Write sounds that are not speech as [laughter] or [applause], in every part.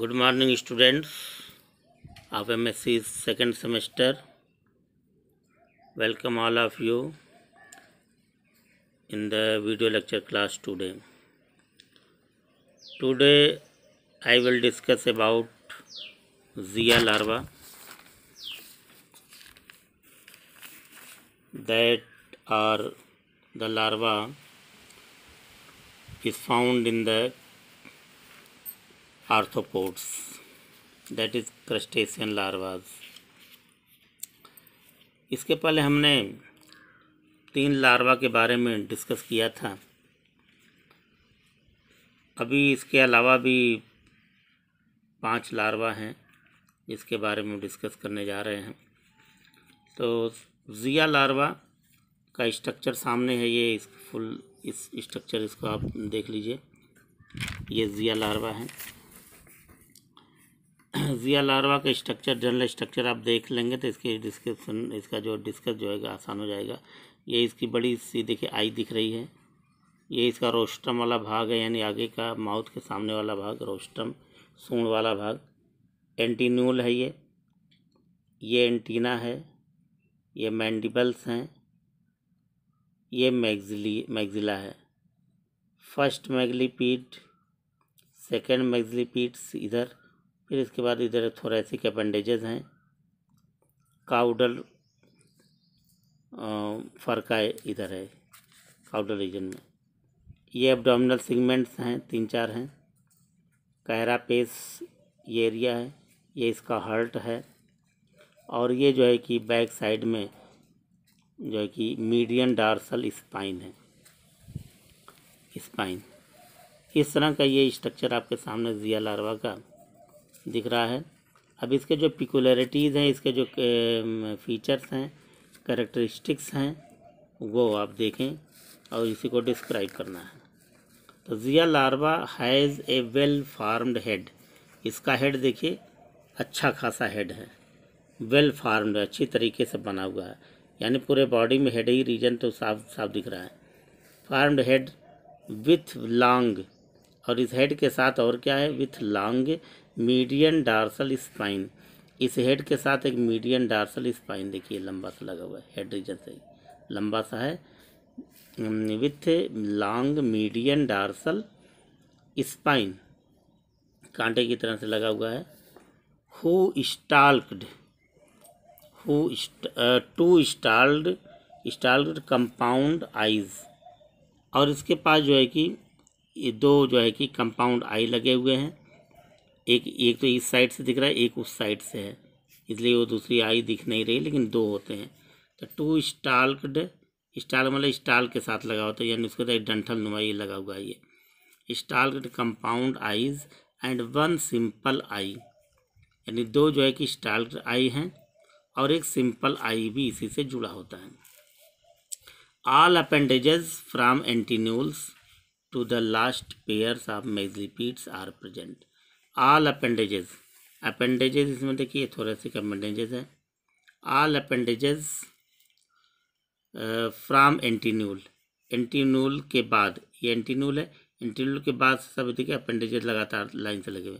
Good morning, students. of msc second semester welcome all of you in the video lecture class today today i will discuss about zia larva that are the larva is found in the arthropods that is crustacean larvas इसके पहले हमने तीन larva के बारे में discuss किया था अभी इसके अलावा भी पांच लार्वा हैं जिसके बारे में डिस्कस करने जा रहे हैं तो ज़िया लार्वा का स्ट्रक्चर सामने है ये इस फुल इस स्ट्रक्चर इसको आप देख लीजिए ये ज़िया लार्वा है जिया [clears throat] लार्वा का स्ट्रक्चर जनरल स्ट्रक्चर आप देख लेंगे तो इसके डिस्क्रिप्शन इसका जो डिस्कस जो है आसान हो जाएगा ये इसकी बड़ी सी देखिए आई दिख रही है ये इसका रोस्टम वाला भाग है यानी आगे का माउथ के सामने वाला भाग रोस्टम सूंड वाला भाग एंटीन्यूल है ये ये एंटीना है ये मैंडिबल्स हैं ये मैगजिली मैगजिला है फर्स्ट मैगलीपीड सेकेंड मैगजिलीपीड्स इधर फिर इसके बाद इधर थोरेसिक अपेंडेजेज हैं काउडल फरकाए इधर है काउडल रीजन में ये एब्डोमिनल सिगमेंट्स हैं तीन चार हैं कहरा पेस ये एरिया है ये इसका हर्ट है और ये जो है कि बैक साइड में जो है कि मीडियन डार्सल स्पाइन है स्पाइन इस तरह का ये स्ट्रक्चर आपके सामने जिया लार्वा का दिख रहा है अब इसके जो पिकुलरिटीज़ हैं इसके जो फीचर्स हैं करेक्टरिस्टिक्स हैं वो आप देखें और इसी को डिस्क्राइब करना है तो zoea larva has a well formed head इसका हेड देखिए अच्छा खासा हेड है वेल फार्म्ड अच्छी तरीके से बना हुआ है यानी पूरे बॉडी में हेड ही रीजन तो साफ साफ दिख रहा है फार्म्ड हेड विथ लॉन्ग और इस हेड के साथ और क्या है with long median dorsal spine इस हेड के साथ एक मीडियन डार्सल स्पाइन देखिए लंबा सा लगा हुआ है हेड रीजन से लंबा सा है with long median dorsal spine कांटे की तरह से लगा हुआ है हु स्टाल्कड हु two stalked stalked compound eyes और इसके पास जो है कि ये दो जो है कि कंपाउंड आई लगे हुए हैं एक एक तो इस साइड से दिख रहा है एक उस साइड से है इसलिए वो दूसरी आई दिख नहीं रही लेकिन दो होते हैं तो टू स्टाल्कड स्टाल मतलब स्टाल के साथ लगा होता है यानी उसके साथ डंठल नुमा ये लगा हुआ है ये stalked compound eyes and one simple eye यानी दो जो है कि स्टाल्कड आई हैं और एक सिंपल आई भी इसी से जुड़ा होता है all appendages from antennules to the last pairs of maxillipeds are present all appendages appendages इसमें देखिए थोरेसिक अपेंडेजेस है आल अपेंडेजेस फ्राम एंटीन्यूल एंटीन्यूल के बाद ये एंटीन्यूल है एंटीन्यूल के बाद सब देखिए अपेंडेजेस लगातार लाइन से लगे हुए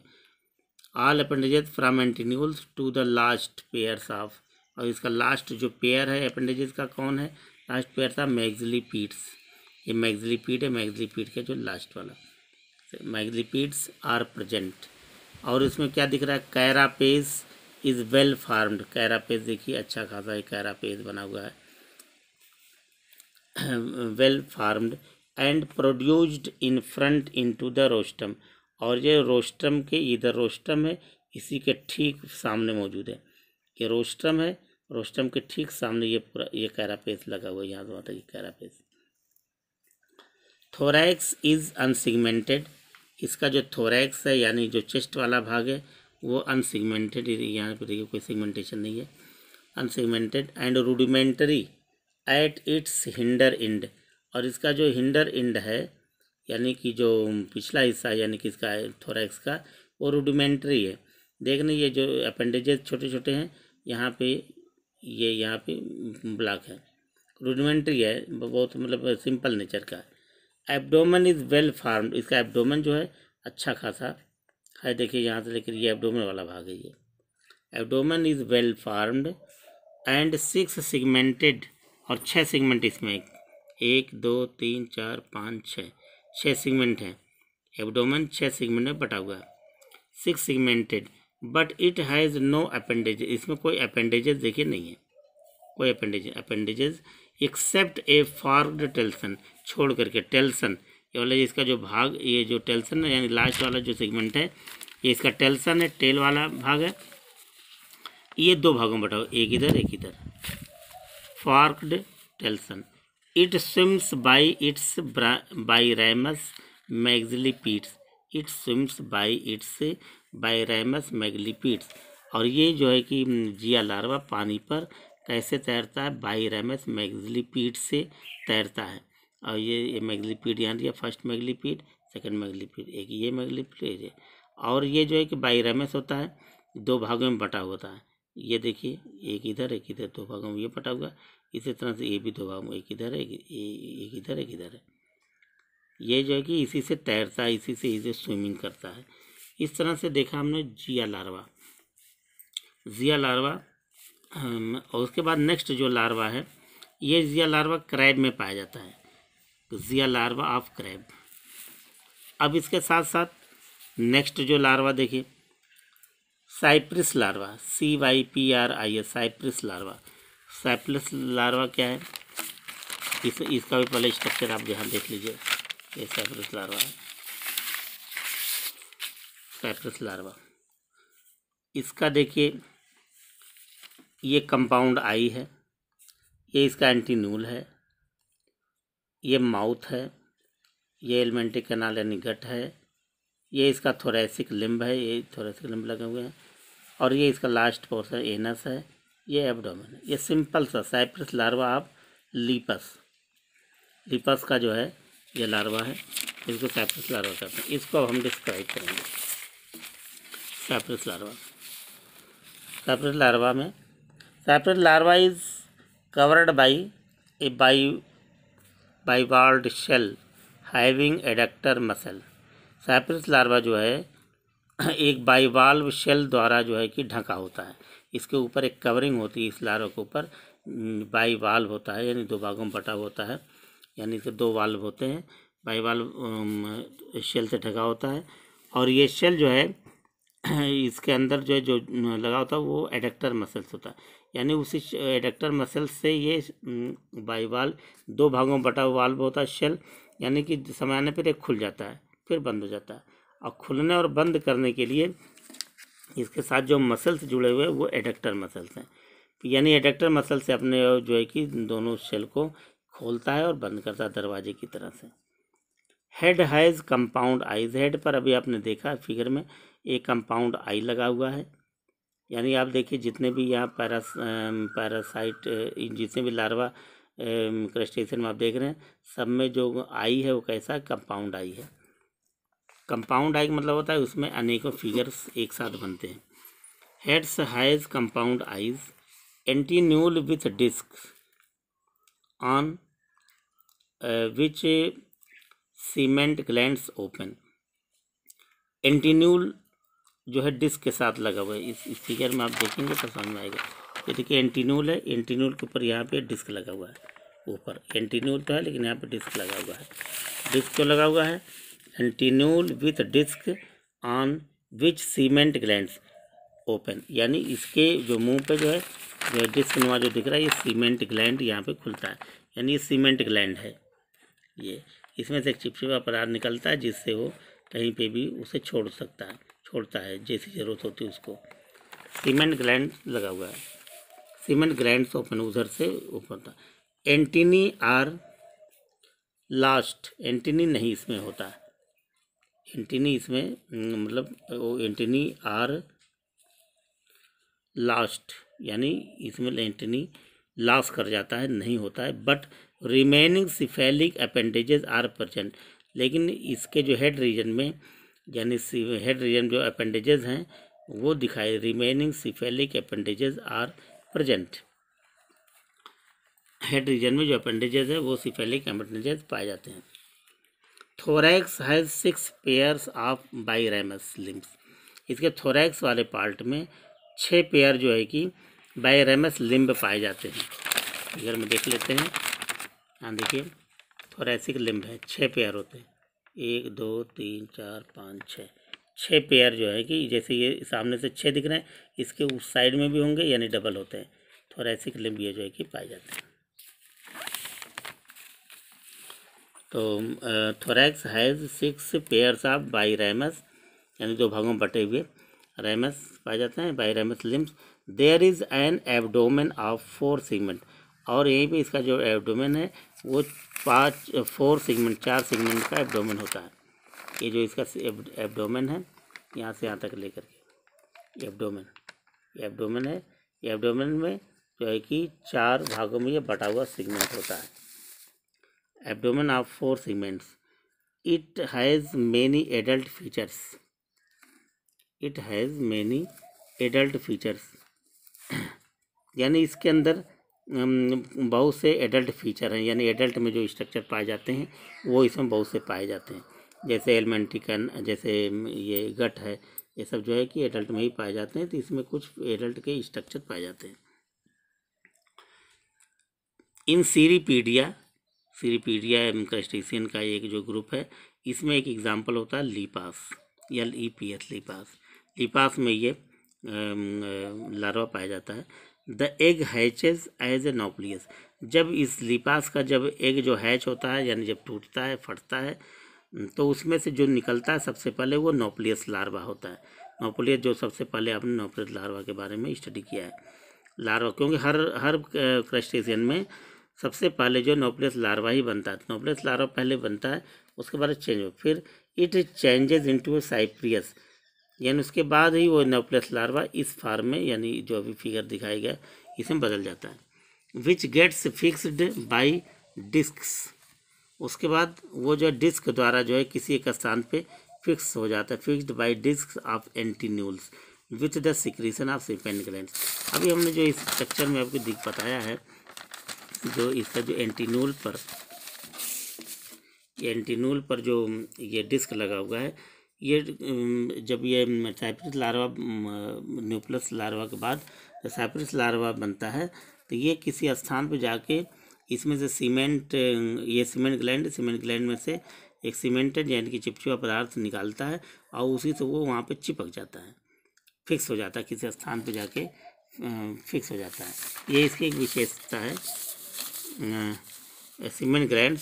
all appendages from antennules to the last pairs of और इसका लास्ट जो पेयर है अपेंडेजेस का कौन है लास्ट पेयर था पीट्स ये पीट है पीट का जो लास्ट वाला पीट्स आर प्रजेंट और इसमें क्या दिख रहा है carapace is well formed carapace देखिए अच्छा खासा एक कैरा पेज बना हुआ है well formed and produced in front into the rostrum और ये रोस्टम के इधर रोस्टम है इसी के ठीक सामने मौजूद है ये रोस्टम है रोस्टम के ठीक सामने ये पूरा ये कैरा पेज लगा हुआ है यहाँ से वहाँ तक ये carapace thorax is unsegmented इसका जो थोरैक्स है यानी जो चेस्ट वाला भाग है वो अनसिगमेंटेड यहाँ पर देखिए कोई सिगमेंटेशन नहीं है unsegmented and rudimentary at its hinder end और इसका जो हिंडर इंड है यानी कि जो पिछला हिस्सा यानी कि इसका थोरैक्स का वो रूडिमेंट्री है देखने ये जो अपेंडेजेस छोटे छोटे हैं यहाँ पे ये यहाँ पे ब्लॉक है रूडिमेंट्री है बहुत मतलब सिंपल नेचर का है एब्डोमेन इज़ वेल फार्म इसका एब्डोमेन जो है अच्छा खासा है देखिए यहाँ से लेकर ये एब्डोमेन वाला भाग है ये abdomen is well formed and six segmented और छः सिगमेंट इसमें एक दो तीन चार पाँच छः छः सिगमेंट हैं एब्डोमेन छः सिगमेंट में बटा हुआ है six segmented but it has no appendage इसमें कोई अपेंडेजेस देखिए नहीं है कोई appendage appendages except a forked telson छोड़ करके टेल्सन ये वाला इसका जो भाग ये जो टेल्सन है यानी लास्ट वाला जो सेगमेंट है ये इसका टेल्सन है टेल वाला भाग है ये दो भागों में बटाओ एक इधर एक इधर forked telson it swims by its biramous maxillipeds it swims by its biramous maxillipeds और ये जो है कि हम्म, जिया लार्वा पानी पर कैसे तैरता है बाई रैमस मैगजलीपीट से तैरता है और ये मैगलीपीड यहाँ दिया फर्स्ट मैगलीपीड सेकंड मैगलीपीड एक ये मैगलीपीड है और ये जो है कि बाइरामस होता है दो भागों में बटा होता है ये देखिए एक इधर एक इधर दो भागों में ये बटा हुआ इसी तरह से ये भी दो भागों में एक इधर एक एक इधर एक इधर है ये जो है कि इसी से तैरता है इसी से इसे स्विमिंग करता है इस तरह से देखा हमने जिया लार्वा जिया लार्वा और उसके बाद नेक्स्ट जो लार्वा है ये जिया लार्वा क्रैब में पाया जाता है तो जिया लार्वा ऑफ क्रैब अब इसके साथ साथ नेक्स्ट जो लार्वा देखिए cypris larva C Y P R I S cypris larva cypris larva क्या है इस इसका भी पहले स्ट्रक्चर आप ध्यान देख लीजिए ये साइप्रस लार्वा है साइप्रस लार्वा इसका देखिए ये कंपाउंड आई है ये इसका एंटीन्यूल है ये माउथ है ये एलिमेंट्री कैनाल यानी गट है ये इसका थोरेसिक लिम्ब है ये थोरेसिक लिम्ब लगे हुए हैं और ये इसका लास्ट पोर्सन एनस है ये एबडोमिन ये सिंपल सा साइप्रस लार्वा आप लीपस लिपस का जो है ये लार्वा है इसको साइप्रस लार्वा कहते हैं इसको अब हम डिस्क्राइब करेंगे साइप्रस लार्वा साइप्रस लार्वा में cypris larva is covered by a bivalved shell having adductor muscle cypris larva जो है [clears throat] एक बाइवाल्व शेल द्वारा जो है कि ढका होता है इसके ऊपर एक कवरिंग होती है इस लार्वा के ऊपर बाइवाल्व होता है यानी दो भागों में बटा होता है यानी कि दो वाल्व होते हैं बाइवाल्व शेल से ढका होता है और ये शेल जो है [clears throat] इसके अंदर जो है जो लगा होता है वो एडक्टर मसल्स होता है यानी उसी एडक्टर मसल से ये बाईवाल दो भागों में बटा वाल्व होता है शेल यानी कि समय आने पर एक खुल जाता है फिर बंद हो जाता है और खुलने और बंद करने के लिए इसके साथ जो मसल्स जुड़े हुए हैं वो एडक्टर मसल्स हैं यानी एडक्टर मसल से अपने जो है कि दोनों शेल को खोलता है और बंद करता है दरवाजे की तरह से head has compound eyes head पर अभी आपने देखा फिगर में एक कंपाउंड आई लगा हुआ है यानी आप देखिए जितने भी यहाँ पैरास पैरासाइट जितने भी लार्वा क्रस्टेशन में आप देख रहे हैं सब में जो आई है वो कैसा कंपाउंड आई है कंपाउंड आई का मतलब होता है उसमें अनेकों फिगर्स एक साथ बनते हैं heads has compound eyes antennule with disc on which cement gland open antennule जो है डिस्क के साथ लगा हुआ है इस, स्पीकर फिगर में आप देखेंगे तो समझ में आएगा ये देखिए एंटीनोल है एंटीनोल के ऊपर यहाँ पे डिस्क लगा हुआ है ऊपर एंटीनोल तो है लेकिन यहाँ पे डिस्क लगा हुआ है डिस्क तो लगा हुआ है antennule with disc on which cement gland open यानी इसके जो मुँह पे जो है जो डिस्क नुमा जो दिख रहा है ये सीमेंट ग्लैंड यहाँ पर खुलता है यानी ये सीमेंट ग्लैंड है ये इसमें से एक चिपचिपा पदार्थ निकलता है जिससे वो कहीं पे भी उसे छोड़ सकता है छोड़ता है जैसी ज़रूरत होती है उसको सीमेंट ग्लैंड लगा हुआ है सीमेंट ग्लैंड ऑफ उधर से ऊपर था एंटीनी आर लास्ट एंटीनी नहीं इसमें होता है एंटीनी इसमें मतलब वो एंटीनी आर लास्ट यानी इसमें एंटीनी लाश कर जाता है नहीं होता है but remaining cephalic appendages are present लेकिन इसके जो हेड रीजन में यानी हेड रीजन जो अपेंडेजेज हैं वो दिखाई remaining cephalic appendages are present head region में जो अपेंडेजेज है वो सिफेलिक अपेंडेजेज पाए जाते हैं thorax has six pairs of ramus limbs इसके थोरैक्स वाले पार्ट में छः पेयर जो है कि बायरेमस लिम्ब पाए जाते हैं इधर में देख लेते हैं हाँ देखिए थोरैसिक लिम्ब है छः पेयर होते हैं एक दो तीन चार पाँच छः छः पेयर जो है कि जैसे ये सामने से छः दिख रहे हैं इसके उस साइड में भी होंगे यानी डबल होते हैं थोरेसिक तो लिम्ब ये जो है कि पाए जाते हैं तो thorax has six pairs of biramous यानी दो भागों में बटे हुए रैमस पाए जाते हैं biramous limbs there is an abdomen of four segment और यहीं पे इसका जो एब्डोमेन है वो पाँच फोर सिगमेंट चार सिगमेंट का एब्डोमेन होता है ये जो इसका एब्डोमेन है यहाँ से यहाँ तक लेकर के एब्डोमेन एब्डोमेन है एब्डोमेन में जो है कि चार भागों में ये बटा हुआ सिगमेंट होता है abdomen of four segments it has many adult features it has many adult features यानी इसके अंदर बहुत से एडल्ट फीचर हैं यानी एडल्ट में जो स्ट्रक्चर पाए जाते हैं वो इसमें बहुत से पाए जाते हैं जैसे एलमेंटिकन जैसे ये गट है ये सब जो है कि एडल्ट में ही पाए जाते हैं तो इसमें कुछ एडल्ट के स्ट्रक्चर पाए जाते हैं इन सीरीपीडिया सीरीपीडिया क्रस्टिसियन का एक जो ग्रुप है इसमें एक एग्जाम्पल होता है Lepas L E P S Lepas Lepas में ये लार्वा पाया जाता है the egg hatches as a nauplius जब इस लिपास का जब एग जो हैच होता है यानी जब टूटता है फटता है तो उसमें से जो निकलता है सबसे पहले वो नोपलियस लार्वा होता है नोपलियस जो सबसे पहले आपने नोपलियस लार्वा के बारे में स्टडी किया है लार्वा क्योंकि हर हर क्रस्टेशियन में सबसे पहले जो नोपलियस लार्वा ही बनता है नोपलियस लार्वा पहले बनता है उसके बाद चेंज हो फिर इट चेंजेज इंटू साइप्रियस यानी उसके बाद ही वो नव लार्वा इस फार्म में यानी जो अभी फिगर दिखाई गया इसमें बदल जाता है which gets fixed by disc उसके बाद वो जो है डिस्क द्वारा जो है किसी एक स्थान पे फिक्स हो जाता है fixed by disc of antennules with the secretion of सिपेन ग्लैंड अभी हमने जो इस स्ट्रक्चर में आपको दिख बताया है जो इसका जो एंटीन्यूल पर एंटीन्यूल पर जो ये डिस्क लगा हुआ है ये जब ये साइप्रस लार्वा न्यूप्लस लार्वा के बाद साइप्रस लार्वा बनता है तो ये किसी स्थान पर जाके इसमें से सीमेंट ये सीमेंट ग्लैंड सीमेंट ग्लैंड में से एक सीमेंटेड यानी कि चिपचिपा पदार्थ निकालता है और उसी से वो वहाँ पे चिपक जाता है फिक्स हो जाता है किसी स्थान पे जाके फिक्स हो जाता है ये इसकी एक विशेषता है cement gland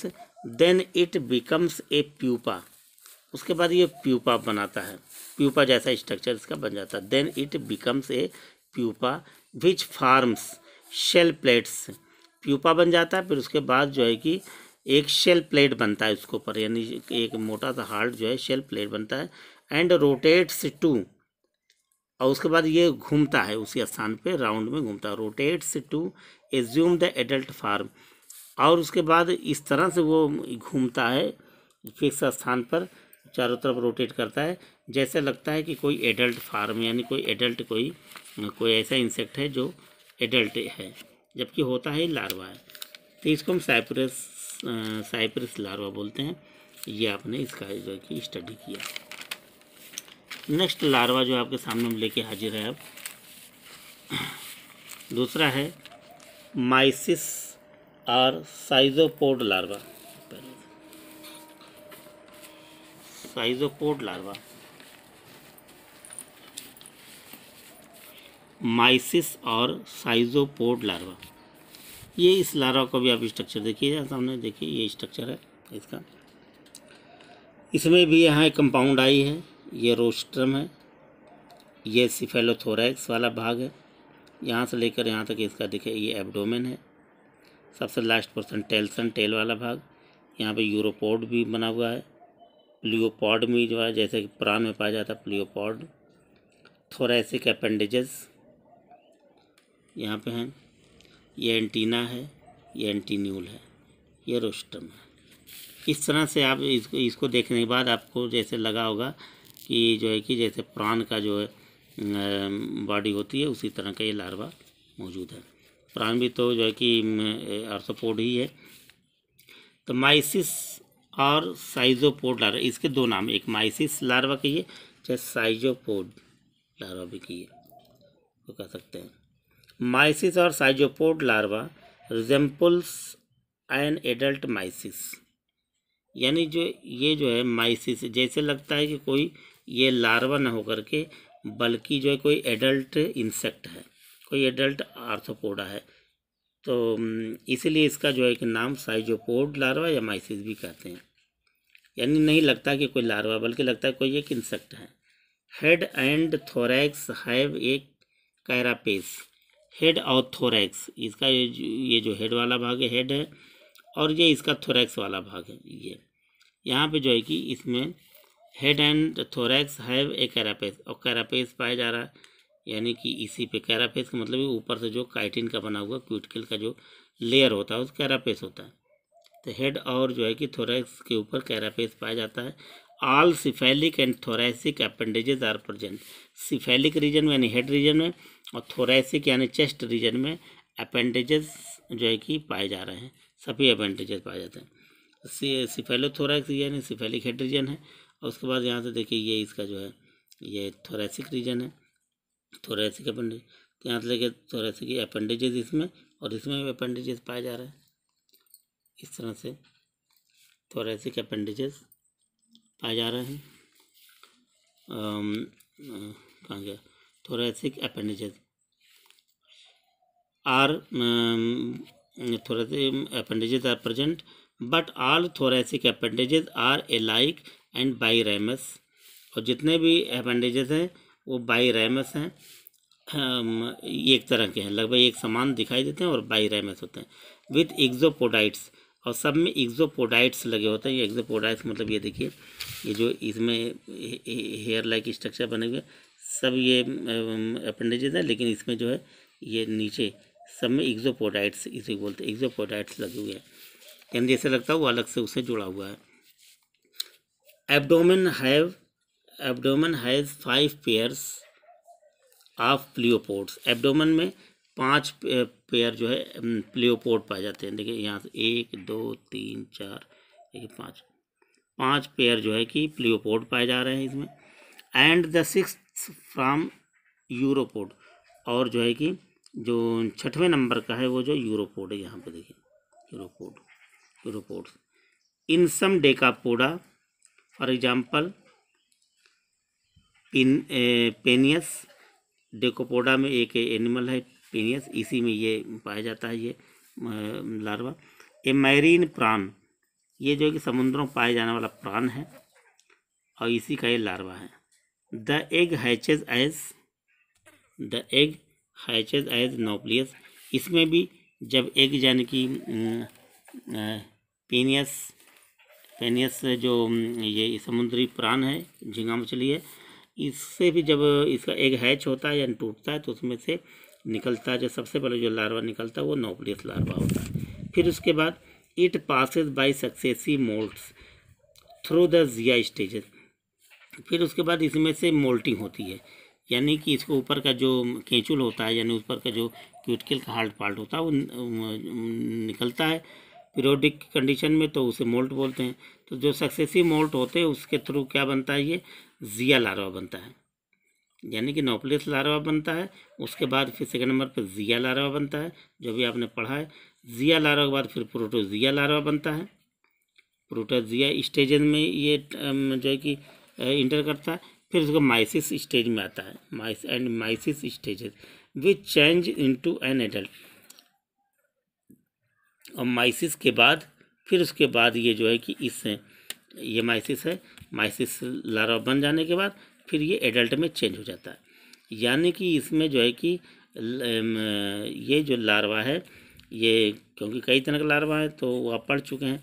then it becomes a pupa उसके बाद ये प्यूपा बनाता है प्यूपा जैसा स्ट्रक्चर इसका बन जाता है then it becomes a pupa which forms shell plates pupa बन जाता है फिर उसके बाद जो है कि एक शेल प्लेट बनता है उसके ऊपर यानी एक मोटा सा हार्ट जो है शेल प्लेट बनता है एंड रोटेट्स टू और उसके बाद ये घूमता है उसी स्थान पे राउंड में घूमता है rotates to assume the adult form और उसके बाद इस तरह से वो घूमता है फिक्स स्थान पर चारों तरफ रोटेट करता है जैसे लगता है कि कोई एडल्ट फार्म यानी कोई एडल्ट कोई कोई ऐसा इंसेक्ट है जो एडल्ट है जबकि होता है लार्वा है तो इसको हम साइप्रस साइप्रस लार्वा बोलते हैं ये आपने इसका जो कि स्टडी किया नेक्स्ट लार्वा जो आपके सामने हम लेके हाजिर है अब दूसरा है माइसिस और साइजोपोड लार्वा साइजोपोड लार्वा माइसिस और साइजोपोड लार्वा ये इस लार्वा का भी आप स्ट्रक्चर देखिए सामने देखिए ये स्ट्रक्चर है इसका इसमें भी यहाँ एक कंपाउंड आई है ये रोस्ट्रम है ये सिफेलोथोरैक्स वाला भाग है यहाँ से लेकर यहाँ तक इसका देखे ये एब्डोमेन है सबसे लास्ट पोर्सन टेल्सन टेल वाला भाग यहाँ पे यूरोपोड भी बना हुआ है प्लियोपॉड में जो है जैसे कि प्राण में पाया जाता है प्लियोपॉड थोरेसिक अपेंडेजेस यहाँ पे हैं ये एंटीना है ये एंटीन्यूल है ये रोस्टम है इस तरह से आप इसको इसको देखने के बाद आपको जैसे लगा होगा कि जो है कि जैसे प्राण का जो है बॉडी होती है उसी तरह का ये लार्वा मौजूद है प्राण भी तो जो है कि आर्थोपोड ही है तो माइसिस और साइजोपोड लार्वा इसके दो नाम एक माइसिस लार्वा कहिए चाहे साइजोपोड लार्वा भी कहिए तो कह सकते हैं माइसिस और schizopod larva resembles an adult mysis यानी जो ये जो है माइसिस जैसे लगता है कि कोई ये लार्वा ना होकर के बल्कि जो है कोई एडल्ट इंसेक्ट है कोई एडल्ट आर्थोपोडा है तो इसीलिए इसका जो है कि नाम साइजोपोड लार्वा या माइसिस भी कहते हैं यानी नहीं लगता कि कोई लार्वा बल्कि लगता है कोई एक इंसेक्ट है हेड एंड थोरैक्स हैव एक कैरापेस हेड और थोरैक्स इसका ये जो हेड वाला भाग है हेड है और ये इसका थोरैक्स वाला भाग है ये यहाँ पे जो है कि इसमें head and thorax have a carapace और कैरापेस पाया जा रहा है यानी कि इसी पे कैरापेस का मतलब ऊपर से जो काइटिन का बना हुआ क्यूटकिल का जो लेयर होता है उस कैरापेस होता है तो हेड और जो है कि थोरैक्स के ऊपर कैरापेस पाया जाता है all cephalic and thoracic appendages are present cephalic region में यानी हेड रीजन में और थोरैसिक यानी चेस्ट रीजन में अपेंडेजेस जो है कि पाए जा रहे हैं सभी अपेंडेजेस पाए जाते हैं सिफेलोथोरैक्स यानी सिफेलिक हेड रीजन है और उसके बाद यहाँ से देखिए ये इसका जो है ये थोरैसिक रीजन है थोरैसिक तो अपेंडेज यहाँ से लेके थोरैसिक अपेंडेजेस इसमें और इसमें भी अपेंडेजेस पाए जा रहे हैं इस तरह से थोरेसिक अपेंडिजेस पाए जा रहे हैं कहाँ गया thoracic appendages are thoracic appendages are present but all thoracic appendages are alike and biremous और जितने भी अपेंडिजेस हैं वो बाईरेमस हैं एक तरह के हैं लगभग एक समान दिखाई देते हैं और बाईरेमस होते हैं विथ एग्जोपोडाइट्स और सब में एक्जोपोडाइट्स लगे होते हैं ये एक्जोपोडाइट्स मतलब ये देखिए ये जो इसमें हेयर लाइक स्ट्रक्चर बने हुए सब ये अपेंडेजेज हैं लेकिन इसमें जो है ये नीचे सब में एक्जोपोडाइट्स इसे बोलते हैं एक्जोपोडाइट्स लगे हुए हैं यानी जैसे लगता है वो अलग से उससे जुड़ा हुआ है abdomen have abdomen has five pairs of pleopods abdomen में पाँच पेयर जो है प्लेओपोड पाए जाते हैं देखिए यहाँ से एक दो तीन चार देखिए पाँच पाँच पेयर जो है कि प्लेओपोड पाए जा रहे हैं इसमें and the six from uropod और जो है कि जो छठवें नंबर का है वो जो यूरोपोड है यहाँ पर देखिए uropod uropod in some Decapoda for example पिन पेनियस डेकोपोडा में एक एनिमल है पीनियस इसी में ये पाया जाता है ये लार्वा ये मैरीन प्राण ये जो कि समुद्रों में पाया जाने वाला प्राण है और इसी का ये लार्वा है the egg hatches as the egg hatches as nauplius इसमें भी जब एग यानी कि पीनियस पेनियस जो ये समुद्री प्राण है झींगा मछली है इससे भी जब इसका एग हैच होता है या टूटता है तो उसमें से निकलता है जो सबसे पहले जो लार्वा निकलता है वो नोपलियस लार्वा होता है फिर उसके बाद it passes by successive moults through the zoea stages फिर उसके बाद इसमें से मोल्टिंग होती है यानी कि इसको ऊपर का जो केंचुल होता है यानी ऊपर का जो क्यूटकिल का हार्ड पार्ट होता है वो निकलता है पीरियोडिक कंडीशन में तो उसे मोल्ट बोलते हैं तो जो सक्सेसिव मोल्ट होते हैं उसके थ्रू क्या बनता है ये जिया लार्वा बनता है यानी कि नोपलिस लारवा बनता है उसके बाद फिर सेकेंड नंबर पर जिया लारवा बनता है जो भी आपने पढ़ा है जिया लारवा के बाद फिर प्रोटोजिया लारवा बनता है प्रोटोजिया स्टेज में ये जो है कि इंटर करता है फिर उसको माइसिस स्टेज में आता है माइस and mysis stage which change to an adult और माइसिस के बाद फिर उसके बाद ये जो है कि इस ये माइसिस है माइसिस लारवा बन जाने के बाद फिर ये एडल्ट में चेंज हो जाता है यानी कि इसमें जो है कि ये जो लार्वा है ये क्योंकि कई तरह के लार्वा हैं तो वह आप पढ़ चुके हैं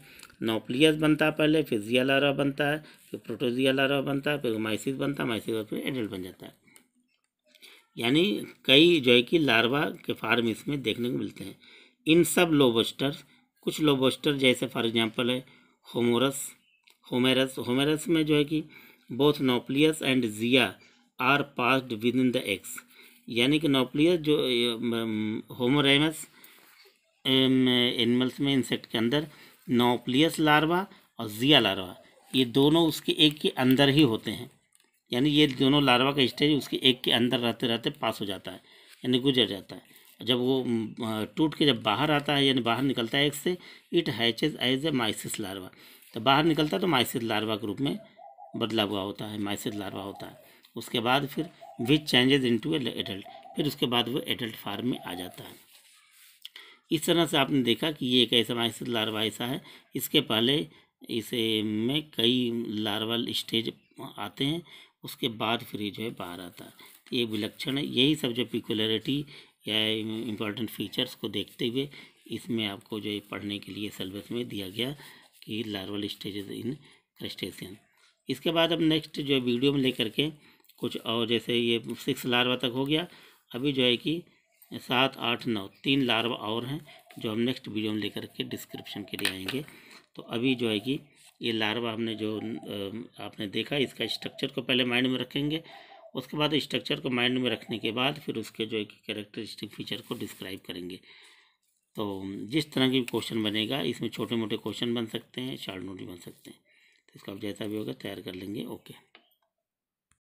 नोपलियस बनता है पहले फिर जिया लार्वा बनता है फिर प्रोटोजिया लार्वा बनता है फिर माइसिस बनता है माइसिस फिर एडल्ट बन जाता है यानी कई जो है कि लार्वा के फार्म इसमें देखने को मिलते हैं इन सब लोबस्टर कुछ लोबस्टर जैसे फॉर एग्जांपल है होमोरस होमेरस होमेरस में जो है कि both and zoea are passed within the द एक्स यानी कि नोप्लियस जो होमोरेमस एनिमल्स में इंसेक्ट के अंदर नोप्लियस लार्वा और जिया लार्वा ये दोनों उसके एक के अंदर ही होते हैं यानी ये दोनों लार्वा का स्टेज उसके एक के अंदर रहते रहते पास हो जाता है यानी गुजर जाता है जब वो टूट के जब बाहर आता है यानी बाहर निकलता है एक से it hatches as a mysis larva तो बाहर निकलता है तो माइसिस लार्वा के रूप में बदला हुआ होता है माइसिस लार्वा होता है उसके बाद फिर विच चेंजेज इनटू एडल्ट फिर उसके बाद वो एडल्ट फार्म में आ जाता है इस तरह से आपने देखा कि ये एक ऐसा माइसिस लार्वा ऐसा है इसके पहले इसे में कई लार्वल स्टेज आते हैं उसके बाद फिर ये जो है बाहर आता है ये विलक्षण है यही सब जो पिकुलरिटी या इम्पोर्टेंट फीचर्स को देखते हुए इसमें आपको जो पढ़ने के लिए सिलेबस में दिया गया कि लार्वल स्टेज इन क्रस्टेशियन इसके बाद अब नेक्स्ट जो है वीडियो में लेकर के कुछ और जैसे ये सिक्स लार्वा तक हो गया अभी जो है कि सात आठ नौ तीन लार्वा और हैं जो हम नेक्स्ट वीडियो में लेकर के डिस्क्रिप्शन के लिए आएंगे तो अभी जो है कि ये लार्वा हमने जो आपने देखा इसका स्ट्रक्चर को पहले माइंड में रखेंगे उसके बाद स्ट्रक्चर को माइंड में रखने के बाद फिर उसके जो है कि कैरेक्टरिस्टिक फीचर को डिस्क्राइब करेंगे तो जिस तरह के क्वेश्चन बनेगा इसमें छोटे मोटे क्वेश्चन बन सकते हैं शार्ट नोट भी बन सकते हैं तो इसका आप जैसा भी होगा तैयार कर लेंगे ओके